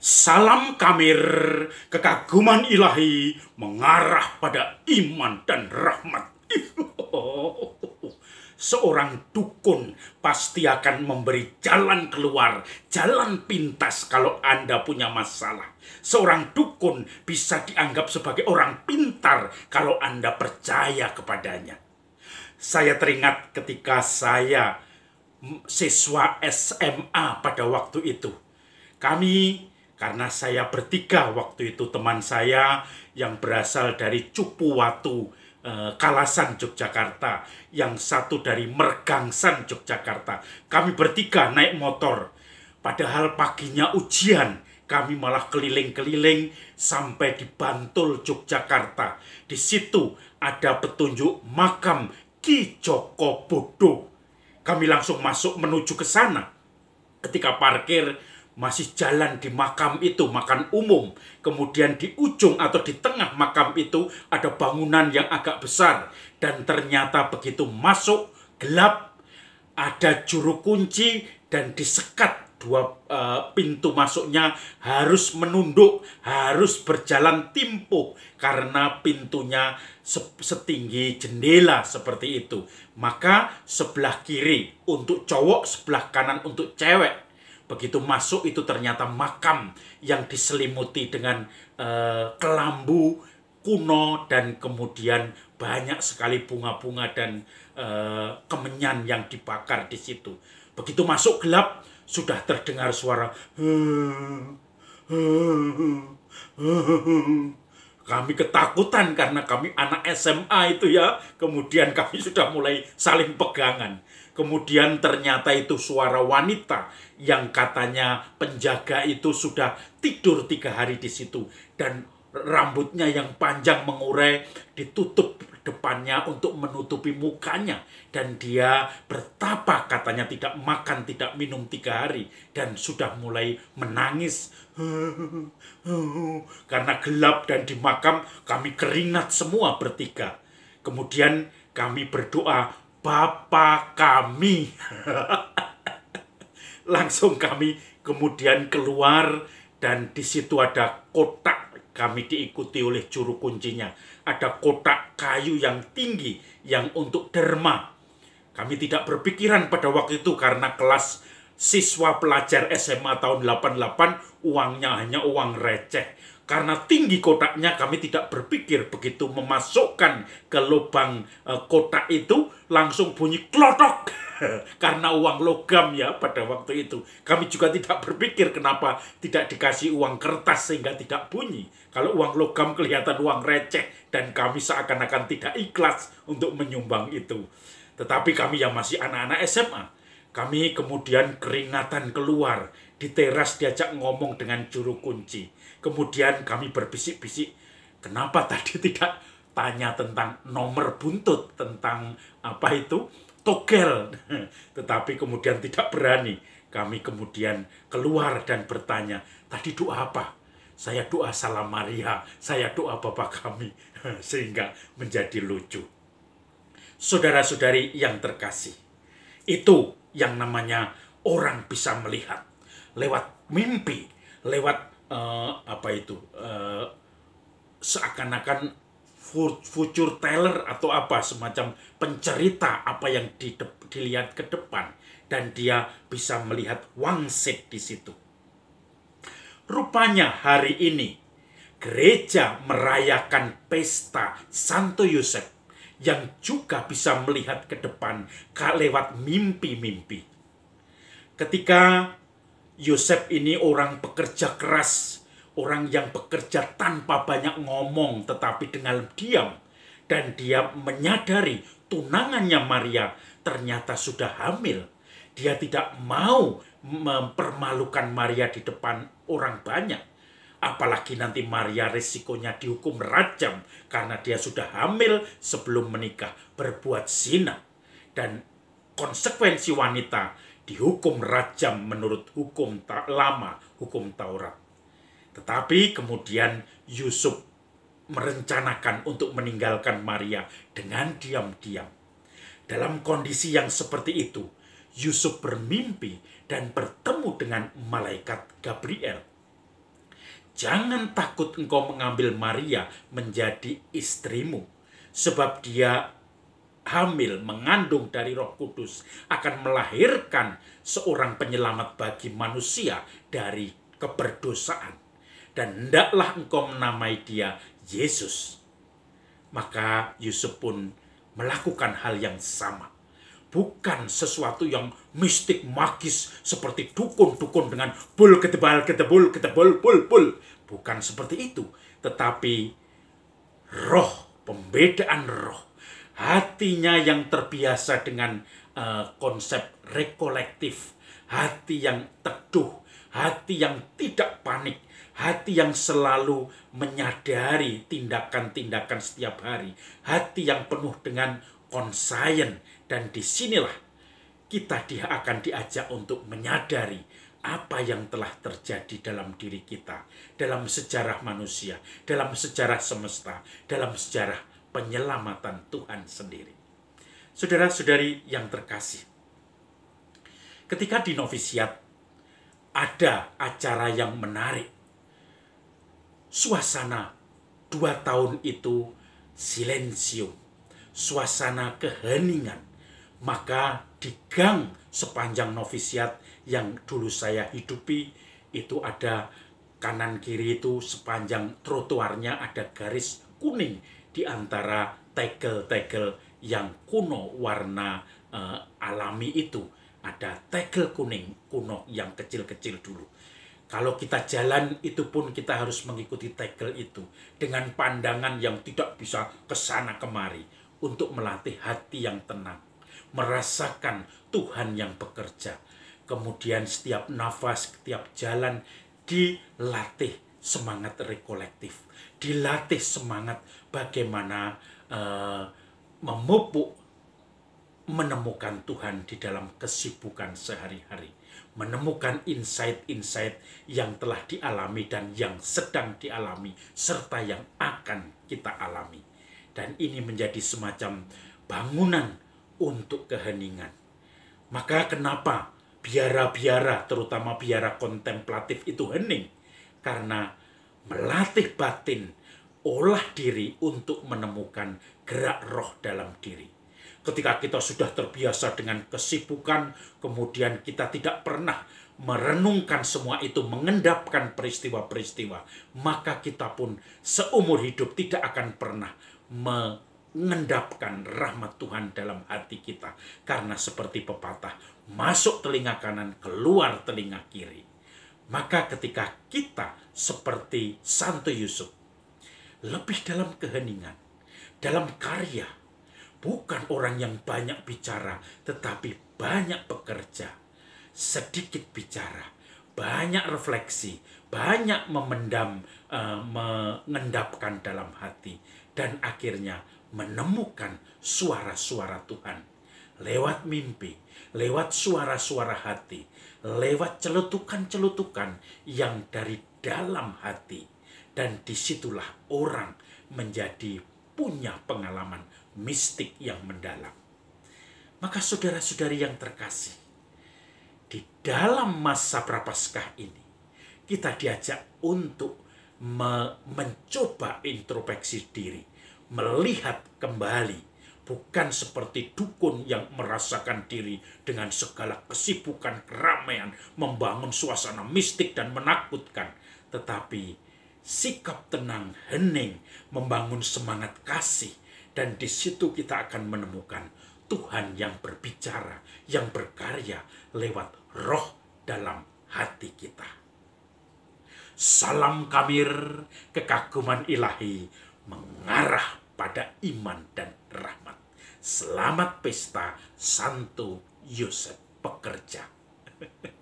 Salam kamir, kekaguman ilahi mengarah pada iman dan rahmat. Seorang dukun pasti akan memberi jalan keluar, jalan pintas kalau Anda punya masalah. Seorang dukun bisa dianggap sebagai orang pintar kalau Anda percaya kepadanya. Saya teringat ketika saya siswa SMA pada waktu itu. Kami karena saya bertiga waktu itu teman saya yang berasal dari Cupuwatu, eh, Kalasan, Yogyakarta. Yang satu dari Mergangsan, Yogyakarta. Kami bertiga naik motor. Padahal paginya ujian, kami malah keliling-keliling sampai di Bantul, Yogyakarta. Di situ ada petunjuk makam Ki Joko Bodo. Kami langsung masuk menuju ke sana. Ketika parkir, masih jalan di makam itu, makam umum. Kemudian di ujung atau di tengah makam itu ada bangunan yang agak besar. Dan ternyata begitu masuk gelap, ada juru kunci dan disekat dua uh, pintu masuknya harus menunduk, harus berjalan timpuk karena pintunya setinggi jendela seperti itu. Maka sebelah kiri untuk cowok, sebelah kanan untuk cewek Begitu masuk itu ternyata makam yang diselimuti dengan uh, kelambu kuno dan kemudian banyak sekali bunga-bunga dan uh, kemenyan yang dibakar di situ. Begitu masuk gelap sudah terdengar suara hum, hum, hum. Kami ketakutan karena kami anak SMA itu ya. Kemudian kami sudah mulai saling pegangan. Kemudian ternyata itu suara wanita yang katanya penjaga itu sudah tidur tiga hari di situ. Dan rambutnya yang panjang mengurai ditutup depannya untuk menutupi mukanya. Dan dia bertapa katanya tidak makan, tidak minum tiga hari. Dan sudah mulai menangis. Karena gelap dan di makam kami keringat semua bertiga. Kemudian kami berdoa, Bapa kami. Langsung kami kemudian keluar dan di situ ada kotak kami diikuti oleh juru kuncinya. Ada kotak kayu yang tinggi yang untuk derma. Kami tidak berpikiran pada waktu itu karena kelas siswa pelajar SMA tahun 88 uangnya hanya uang receh. Karena tinggi kotaknya kami tidak berpikir begitu memasukkan ke lubang e, kotak itu langsung bunyi klotok. Karena uang logam ya pada waktu itu. Kami juga tidak berpikir kenapa tidak dikasih uang kertas sehingga tidak bunyi. Kalau uang logam kelihatan uang receh dan kami seakan-akan tidak ikhlas untuk menyumbang itu. Tetapi kami yang masih anak-anak SMA kami kemudian keringatan keluar, di teras diajak ngomong dengan juru kunci. Kemudian kami berbisik-bisik, kenapa tadi tidak tanya tentang nomor buntut, tentang apa itu, togel. Tetapi kemudian tidak berani. Kami kemudian keluar dan bertanya, tadi doa apa? Saya doa salam Maria, saya doa Bapak kami. Sehingga menjadi lucu. Saudara-saudari yang terkasih, itu yang namanya orang bisa melihat lewat mimpi, lewat uh, apa itu uh, seakan-akan future teller atau apa semacam pencerita apa yang di, dilihat ke depan dan dia bisa melihat wangsit di situ. Rupanya hari ini gereja merayakan pesta Santo Yosef yang juga bisa melihat ke depan lewat mimpi-mimpi. Ketika Yosef ini orang pekerja keras, orang yang bekerja tanpa banyak ngomong tetapi dengan diam dan dia menyadari tunangannya Maria ternyata sudah hamil. Dia tidak mau mempermalukan Maria di depan orang banyak Apalagi nanti Maria resikonya dihukum rajam karena dia sudah hamil sebelum menikah, berbuat zina. Dan konsekuensi wanita dihukum rajam menurut hukum lama, hukum Taurat. Tetapi kemudian Yusuf merencanakan untuk meninggalkan Maria dengan diam-diam. Dalam kondisi yang seperti itu, Yusuf bermimpi dan bertemu dengan malaikat Gabriel Jangan takut engkau mengambil Maria menjadi istrimu, sebab dia hamil mengandung dari Roh Kudus akan melahirkan seorang penyelamat bagi manusia dari keberdosaan dan hendaklah engkau menamai dia Yesus. Maka Yusuf pun melakukan hal yang sama bukan sesuatu yang mistik magis seperti dukun-dukun dengan bul ketebal ketebul ketebul bul bul bukan seperti itu tetapi roh pembedaan roh hatinya yang terbiasa dengan uh, konsep rekolektif hati yang teduh hati yang tidak panik hati yang selalu menyadari tindakan-tindakan setiap hari hati yang penuh dengan conscience dan disinilah kita dia akan diajak untuk menyadari apa yang telah terjadi dalam diri kita, dalam sejarah manusia, dalam sejarah semesta, dalam sejarah penyelamatan Tuhan sendiri. Saudara-saudari yang terkasih, ketika di novisiat ada acara yang menarik, suasana dua tahun itu silensium, suasana keheningan, maka di gang sepanjang novisiat yang dulu saya hidupi itu ada kanan kiri itu sepanjang trotoarnya ada garis kuning di antara tegel-tegel yang kuno warna uh, alami itu ada tegel kuning kuno yang kecil-kecil dulu. Kalau kita jalan itu pun kita harus mengikuti tegel itu dengan pandangan yang tidak bisa kesana kemari untuk melatih hati yang tenang merasakan Tuhan yang bekerja. Kemudian setiap nafas, setiap jalan dilatih semangat rekolektif, dilatih semangat bagaimana uh, memupuk menemukan Tuhan di dalam kesibukan sehari-hari, menemukan insight-insight yang telah dialami dan yang sedang dialami, serta yang akan kita alami, dan ini menjadi semacam bangunan untuk keheningan. Maka kenapa biara-biara, terutama biara kontemplatif itu hening? Karena melatih batin, olah diri untuk menemukan gerak roh dalam diri. Ketika kita sudah terbiasa dengan kesibukan, kemudian kita tidak pernah merenungkan semua itu, mengendapkan peristiwa-peristiwa, maka kita pun seumur hidup tidak akan pernah me ngendapkan rahmat Tuhan dalam hati kita. Karena seperti pepatah, masuk telinga kanan, keluar telinga kiri. Maka ketika kita seperti Santo Yusuf, lebih dalam keheningan, dalam karya, bukan orang yang banyak bicara, tetapi banyak bekerja, sedikit bicara, banyak refleksi, banyak memendam uh, mengendapkan dalam hati dan akhirnya menemukan suara-suara Tuhan lewat mimpi, lewat suara-suara hati, lewat celutukan-celutukan yang dari dalam hati. Dan disitulah orang menjadi punya pengalaman mistik yang mendalam. Maka saudara-saudari yang terkasih, di dalam masa prapaskah ini, kita diajak untuk me mencoba introspeksi diri, melihat kembali, bukan seperti dukun yang merasakan diri dengan segala kesibukan keramaian, membangun suasana mistik dan menakutkan, tetapi sikap tenang, hening, membangun semangat kasih, dan di situ kita akan menemukan Tuhan yang berbicara, yang berkarya lewat roh dalam hati kita salam kamir kekaguman ilahi mengarah pada iman dan rahmat. Selamat pesta Santo Yosef pekerja.